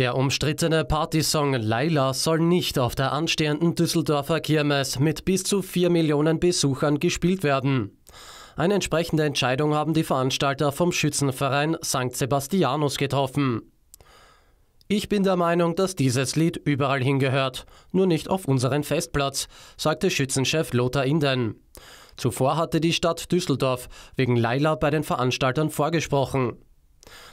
Der umstrittene Partysong Laila soll nicht auf der anstehenden Düsseldorfer Kirmes mit bis zu 4 Millionen Besuchern gespielt werden. Eine entsprechende Entscheidung haben die Veranstalter vom Schützenverein St. Sebastianus getroffen. Ich bin der Meinung, dass dieses Lied überall hingehört, nur nicht auf unseren Festplatz, sagte Schützenchef Lothar Inden. Zuvor hatte die Stadt Düsseldorf wegen Laila bei den Veranstaltern vorgesprochen.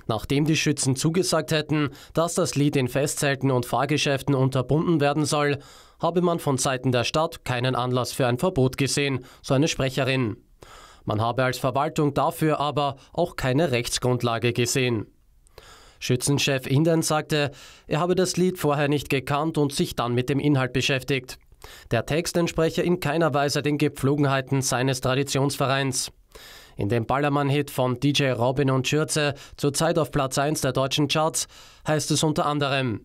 Nachdem die Schützen zugesagt hätten, dass das Lied in Festzelten und Fahrgeschäften unterbunden werden soll, habe man von Seiten der Stadt keinen Anlass für ein Verbot gesehen, so eine Sprecherin. Man habe als Verwaltung dafür aber auch keine Rechtsgrundlage gesehen. Schützenchef Inden sagte, er habe das Lied vorher nicht gekannt und sich dann mit dem Inhalt beschäftigt. Der Text entspreche in keiner Weise den Gepflogenheiten seines Traditionsvereins. In dem Ballermann-Hit von DJ Robin und Schürze, zurzeit auf Platz 1 der deutschen Charts, heißt es unter anderem: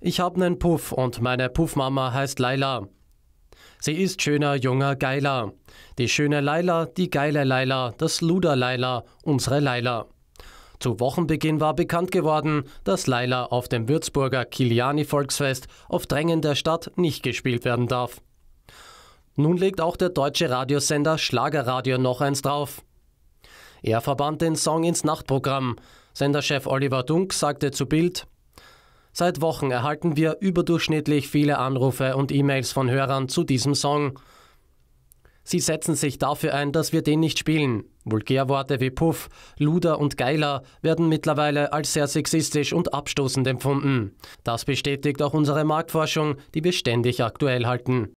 Ich hab nen Puff und meine Puffmama heißt Laila. Sie ist schöner, junger, geiler. Die schöne Laila, die geile Laila, das Luder Laila, unsere Laila. Zu Wochenbeginn war bekannt geworden, dass Laila auf dem Würzburger Kiliani-Volksfest auf Drängen der Stadt nicht gespielt werden darf. Nun legt auch der deutsche Radiosender Schlagerradio noch eins drauf. Er verband den Song ins Nachtprogramm. Senderchef Oliver Dunk sagte zu Bild, Seit Wochen erhalten wir überdurchschnittlich viele Anrufe und E-Mails von Hörern zu diesem Song. Sie setzen sich dafür ein, dass wir den nicht spielen. Vulgärworte wie Puff, Luder und Geiler werden mittlerweile als sehr sexistisch und abstoßend empfunden. Das bestätigt auch unsere Marktforschung, die wir ständig aktuell halten.